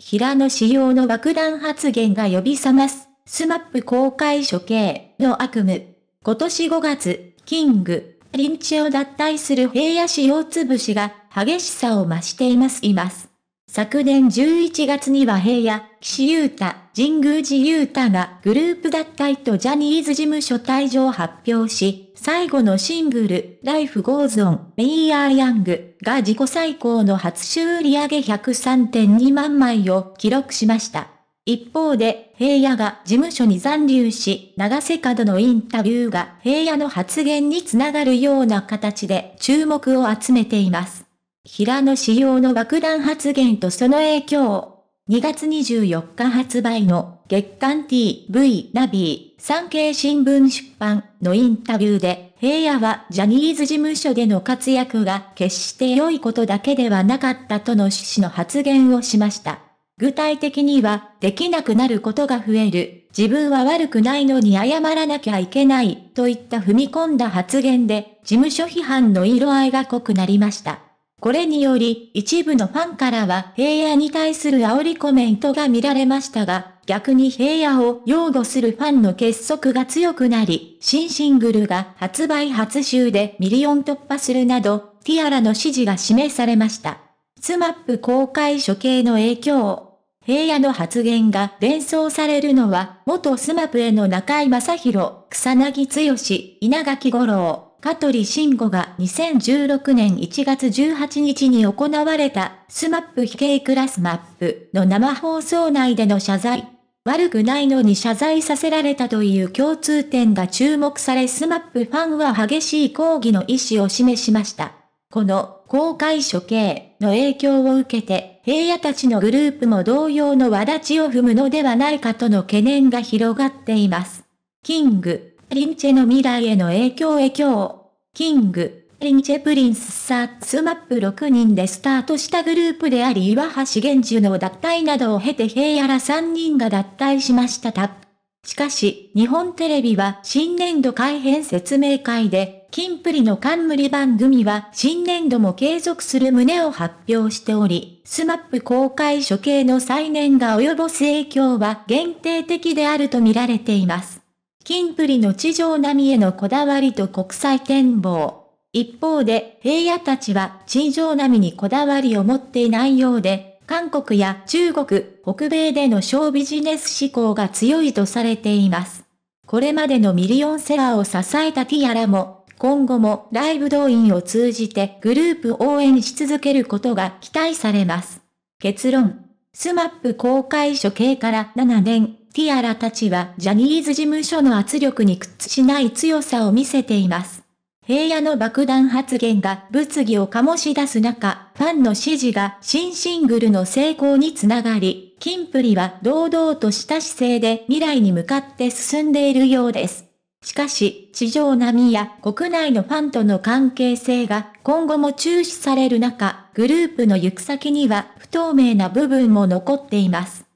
平野仕様の爆弾発言が呼び覚ます、スマップ公開処刑の悪夢。今年5月、キング、リンチを脱退する平野仕様潰しが激しさを増しています。います。昨年11月には平野、岸優太、神宮寺優太がグループ脱退とジャニーズ事務所退場を発表し、最後のシングル、Life Goes On, We Are Young が自己最高の初週売上103.2万枚を記録しました。一方で、平野が事務所に残留し、長瀬角のインタビューが平野の発言につながるような形で注目を集めています。平野仕様の爆弾発言とその影響。2月24日発売の月刊 TV ナビ産経新聞出版のインタビューで、平野はジャニーズ事務所での活躍が決して良いことだけではなかったとの趣旨の発言をしました。具体的には、できなくなることが増える、自分は悪くないのに謝らなきゃいけない、といった踏み込んだ発言で、事務所批判の色合いが濃くなりました。これにより、一部のファンからは平野に対する煽りコメントが見られましたが、逆に平野を擁護するファンの結束が強くなり、新シングルが発売初週でミリオン突破するなど、ティアラの支持が示されました。スマップ公開処刑の影響。平野の発言が連想されるのは、元スマップへの中井正宏、草薙剛、稲垣五郎。香取慎吾が2016年1月18日に行われた、スマップ非刑クラスマップの生放送内での謝罪。悪くないのに謝罪させられたという共通点が注目されスマップファンは激しい抗議の意思を示しました。この公開処刑の影響を受けて平野たちのグループも同様の輪立ちを踏むのではないかとの懸念が広がっています。キングリンチェの未来への影響影響。キング、リンチェプリンスサースマップ6人でスタートしたグループであり岩橋玄樹の脱退などを経て平野ら3人が脱退しましたた。しかし、日本テレビは新年度改編説明会で、金プリの冠番組は新年度も継続する旨を発表しており、スマップ公開処刑の再燃が及ぼす影響は限定的であると見られています。キンプリの地上波へのこだわりと国際展望。一方で、平野たちは地上波にこだわりを持っていないようで、韓国や中国、北米での小ビジネス志向が強いとされています。これまでのミリオンセラーを支えたティアラも、今後もライブ動員を通じてグループ応援し続けることが期待されます。結論。スマップ公開処刑から7年、ティアラたちはジャニーズ事務所の圧力に屈しない強さを見せています。平野の爆弾発言が物議を醸し出す中、ファンの支持が新シングルの成功につながり、キンプリは堂々とした姿勢で未来に向かって進んでいるようです。しかし、地上波や国内のファンとの関係性が今後も注視される中、グループの行く先には不透明な部分も残っています。